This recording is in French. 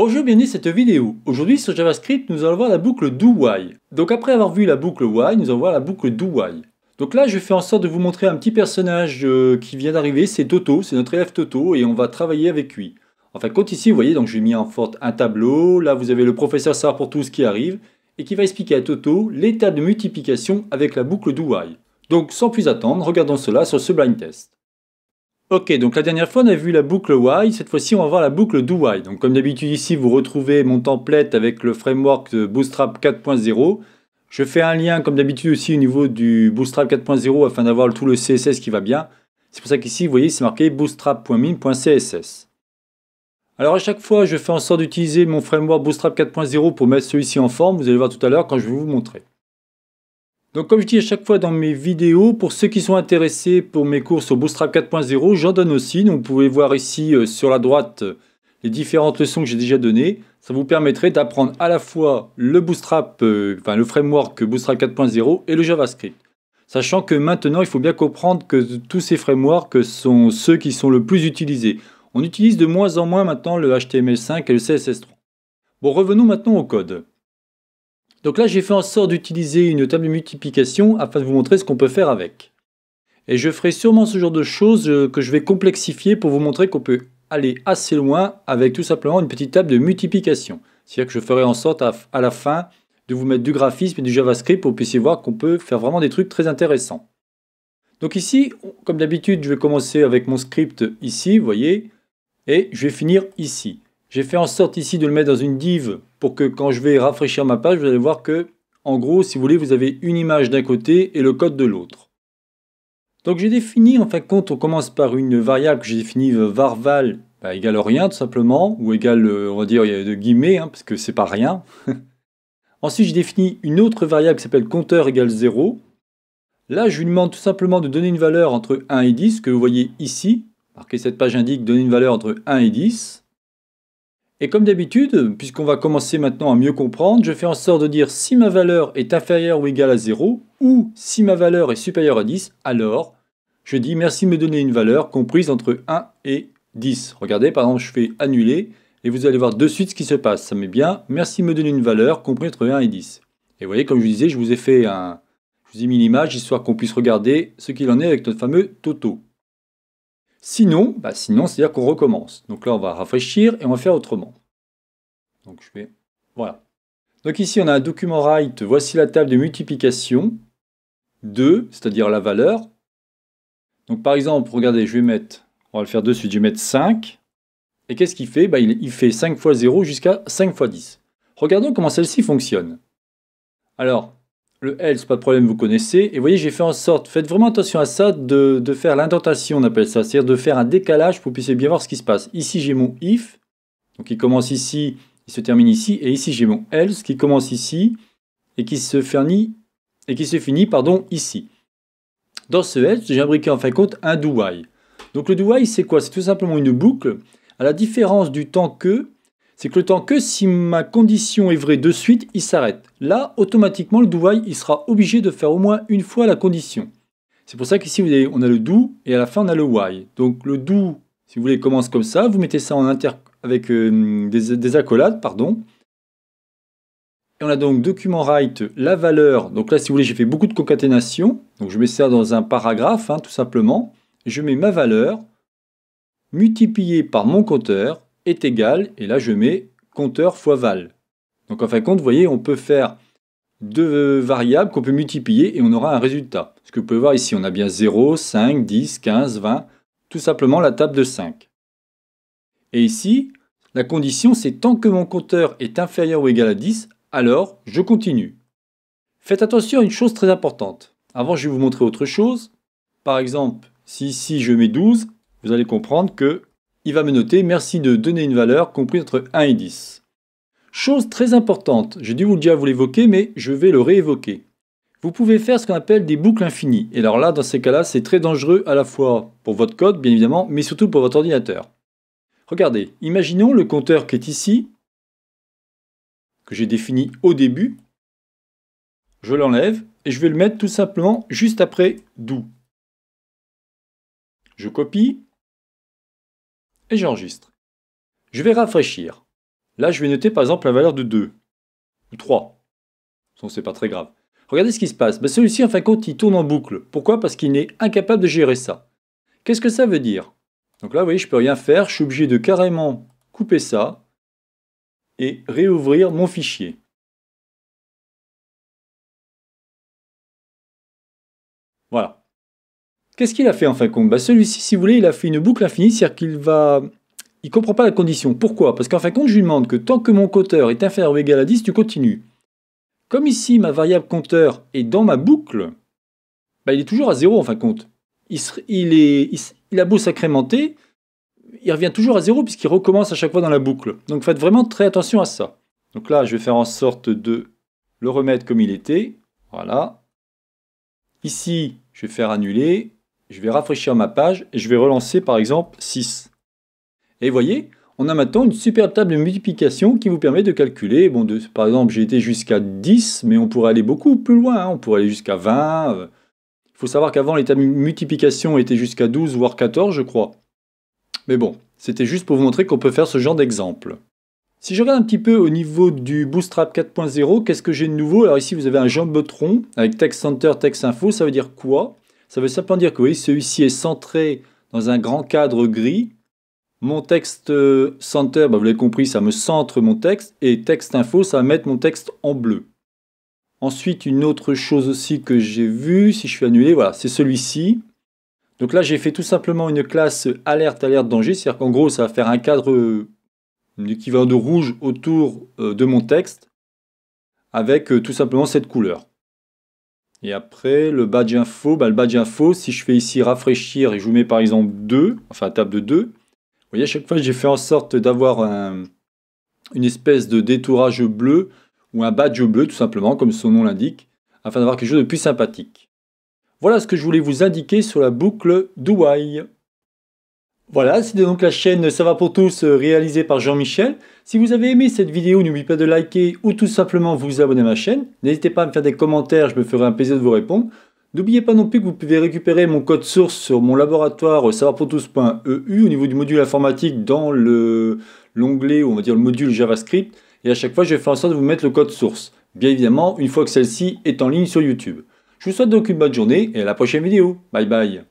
Bonjour, bienvenue dans cette vidéo. Aujourd'hui sur JavaScript, nous allons voir la boucle do while. Donc après avoir vu la boucle while, nous allons voir la boucle do while. Donc là, je fais en sorte de vous montrer un petit personnage euh, qui vient d'arriver, c'est Toto, c'est notre élève Toto, et on va travailler avec lui. En fait, quand ici, vous voyez, donc j'ai mis en forte un tableau, là vous avez le professeur Sar pour tout ce qui arrive, et qui va expliquer à Toto l'état de multiplication avec la boucle do while. Donc sans plus attendre, regardons cela sur ce blind test. Ok, donc la dernière fois on a vu la boucle Y, cette fois-ci on va voir la boucle do while. Donc comme d'habitude ici vous retrouvez mon template avec le framework de Bootstrap 4.0. Je fais un lien comme d'habitude aussi au niveau du Bootstrap 4.0 afin d'avoir tout le CSS qui va bien. C'est pour ça qu'ici vous voyez c'est marqué bootstrap.min.css. Alors à chaque fois je fais en sorte d'utiliser mon framework Bootstrap 4.0 pour mettre celui-ci en forme, vous allez voir tout à l'heure quand je vais vous montrer. Donc comme je dis à chaque fois dans mes vidéos, pour ceux qui sont intéressés pour mes cours sur Bootstrap 4.0, j'en donne aussi. vous pouvez voir ici euh, sur la droite euh, les différentes leçons que j'ai déjà données. Ça vous permettrait d'apprendre à la fois le Bootstrap, euh, le framework Bootstrap 4.0 et le JavaScript. Sachant que maintenant, il faut bien comprendre que tous ces frameworks sont ceux qui sont le plus utilisés. On utilise de moins en moins maintenant le HTML5 et le CSS3. Bon, revenons maintenant au code. Donc là, j'ai fait en sorte d'utiliser une table de multiplication afin de vous montrer ce qu'on peut faire avec. Et je ferai sûrement ce genre de choses euh, que je vais complexifier pour vous montrer qu'on peut aller assez loin avec tout simplement une petite table de multiplication. C'est-à-dire que je ferai en sorte à, la fin de vous mettre du graphisme et du JavaScript pour que vous puissiez voir qu'on peut faire vraiment des trucs très intéressants. Donc ici, comme d'habitude, je vais commencer avec mon script ici, vous voyez, et je vais finir ici. J'ai fait en sorte ici de le mettre dans une div pour que quand je vais rafraîchir ma page, vous allez voir que, en gros, si vous voulez, vous avez une image d'un côté et le code de l'autre. Donc j'ai défini, en fin de compte, on commence par une variable que j'ai définie varval égal bah, égale rien tout simplement, ou égale, euh, on va dire, il y a de guillemets, hein, parce que c'est pas rien. Ensuite, j'ai défini une autre variable qui s'appelle compteur égale 0. Là, je lui demande tout simplement de donner une valeur entre 1 et 10, que vous voyez ici. Marquez cette page indique donner une valeur entre 1 et 10. Et comme d'habitude, puisqu'on va commencer maintenant à mieux comprendre, je fais en sorte de dire si ma valeur est inférieure ou égale à 0, ou si ma valeur est supérieure à 10, alors je dis merci de me donner une valeur comprise entre 1 et 10. Regardez, par exemple, je fais annuler, et vous allez voir de suite ce qui se passe. Ça met bien, merci de me donner une valeur comprise entre 1 et 10. Et vous voyez, comme je vous disais, je vous ai fait un... Je vous ai mis l'image, histoire qu'on puisse regarder ce qu'il en est avec notre fameux Toto. Sinon, bah, sinon c'est-à-dire qu'on recommence. Donc là, on va rafraîchir et on va faire autrement. Donc je vais, Voilà. Donc ici, on a un document write. Voici la table de multiplication. 2, c'est-à-dire la valeur. Donc par exemple, regardez, je vais mettre... On va le faire dessus, je vais mettre 5. Et qu'est-ce qu'il fait bah, il, il fait 5 fois 0 jusqu'à 5 fois 10. Regardons comment celle-ci fonctionne. Alors, le else, pas de problème, vous connaissez. Et vous voyez, j'ai fait en sorte, faites vraiment attention à ça, de, faire l'indentation, on appelle ça, c'est-à-dire de faire un décalage pour que vous puissiez bien voir ce qui se passe. Ici, j'ai mon if, donc il commence ici, il se termine ici, et ici, j'ai mon else qui commence ici et qui se finit, et qui se finit pardon, ici. Dans ce else, j'ai imbriqué en fin de compte un do while. Donc le do while, c'est quoi C'est tout simplement une boucle. À la différence du temps que, c'est que le temps que si ma condition est vraie de suite, il s'arrête. Là, automatiquement, le do while, il sera obligé de faire au moins une fois la condition. C'est pour ça qu'ici, on a le do et à la fin, on a le y. Donc le do, si vous voulez, commence comme ça. Vous mettez ça en inter avec euh, des, accolades, pardon. Et on a donc document write la valeur. Donc là, si vous voulez, j'ai fait beaucoup de concaténation. Donc je mets ça dans un paragraphe, hein, tout simplement. Je mets ma valeur multipliée par mon compteur est égal, et là je mets compteur fois val. Donc en fin de compte, vous voyez, on peut faire deux variables qu'on peut multiplier et on aura un résultat. Ce que vous pouvez voir ici, on a bien 0, 5, 10, 15, 20, tout simplement la table de 5. Et ici, la condition c'est tant que mon compteur est inférieur ou égal à 10, alors je continue. Faites attention à une chose très importante. Avant, je vais vous montrer autre chose. Par exemple, si ici je mets 12, vous allez comprendre que il va me noter merci de donner une valeur comprise entre 1 et 10. Chose très importante, j'ai dû vous déjà vous l'évoquer, mais je vais le réévoquer. Vous pouvez faire ce qu'on appelle des boucles infinies. Et alors là, dans ces cas-là, c'est très dangereux à la fois pour votre code, bien évidemment, mais surtout pour votre ordinateur. Regardez, imaginons le compteur qui est ici, que j'ai défini au début. Je l'enlève et je vais le mettre tout simplement juste après d'où. Je copie, et j'enregistre. Je vais rafraîchir. Là, je vais noter par exemple la valeur de 2 ou 3. Sinon, c'est pas très grave. Regardez ce qui se passe. Bah, celui-ci, en fin de compte, il tourne en boucle. Pourquoi Parce qu'il n'est incapable de gérer ça. Qu'est-ce que ça veut dire Donc là, vous voyez, je peux rien faire. Je suis obligé de carrément couper ça et réouvrir mon fichier. Qu'est-ce qu'il a fait en fin de compte bah, Celui-ci, si vous voulez, il a fait une boucle infinie, c'est-à-dire qu'il va... Il comprend pas la condition. Pourquoi Parce qu'en fin de compte, je lui demande que tant que mon compteur est inférieur ou égal à 10, tu continues. Comme ici, ma variable compteur est dans ma boucle, bah, il est toujours à 0 en fin de compte. Il, est... a beau sacrémenter, il revient toujours à 0 puisqu'il recommence à chaque fois dans la boucle. Donc faites vraiment très attention à ça. Donc là, je vais faire en sorte de le remettre comme il était. Voilà. Ici, je vais faire annuler. Je vais rafraîchir ma page et je vais relancer par exemple 6. Et voyez, on a maintenant une super table de multiplication qui vous permet de calculer. Bon, par exemple, j'ai été jusqu'à 10, mais on pourrait aller beaucoup plus loin. Hein. On pourrait aller jusqu'à 20. Il faut savoir qu'avant, les tables de multiplication étaient jusqu'à 12, voire 14, je crois. Mais bon, c'était juste pour vous montrer qu'on peut faire ce genre d'exemple. Si je regarde un petit peu au niveau du Bootstrap 4.0, qu'est-ce que j'ai de nouveau Alors ici, vous avez un jambotron avec Text Center, Text Info. Ça veut dire quoi ça veut simplement dire que oui, celui-ci est centré dans un grand cadre gris. Mon texte euh, center, bah vous l'avez compris, ça me centre mon texte. Et texte info, ça va mettre mon texte en bleu. Ensuite, une autre chose aussi que j'ai vue, si je suis annulé, voilà, c'est celui-ci. Donc là, j'ai fait tout simplement une classe alerte, alerte, danger. C'est-à-dire qu'en gros, ça va faire un cadre, euh, équivalent de rouge autour euh, de mon texte avec tout simplement cette couleur. Et après, le badge info, bah, le badge info, si je fais ici rafraîchir et je vous mets par exemple 2, enfin table de 2, vous voyez, à chaque fois, j'ai fait en sorte d'avoir une espèce de détourage bleu ou un badge bleu, tout simplement, comme son nom l'indique, afin d'avoir quelque chose de plus sympathique. Voilà ce que je voulais vous indiquer sur la boucle Douai. Voilà, c'était donc la chaîne Ça va pour tous euh, réalisée par Jean-Michel. Si vous avez aimé cette vidéo, n'oubliez pas de liker ou tout simplement vous abonner à ma chaîne. N'hésitez pas à me faire des commentaires, je me ferai un plaisir de vous répondre. N'oubliez pas non plus que vous pouvez récupérer mon code source sur mon laboratoire euh, tous.eu au niveau du module informatique dans l'onglet, on va dire le module JavaScript. Et à chaque fois, je vais faire en sorte de vous mettre le code source. Bien évidemment, une fois que celle-ci est en ligne sur YouTube. Je vous souhaite donc une bonne journée et à la prochaine vidéo. Bye bye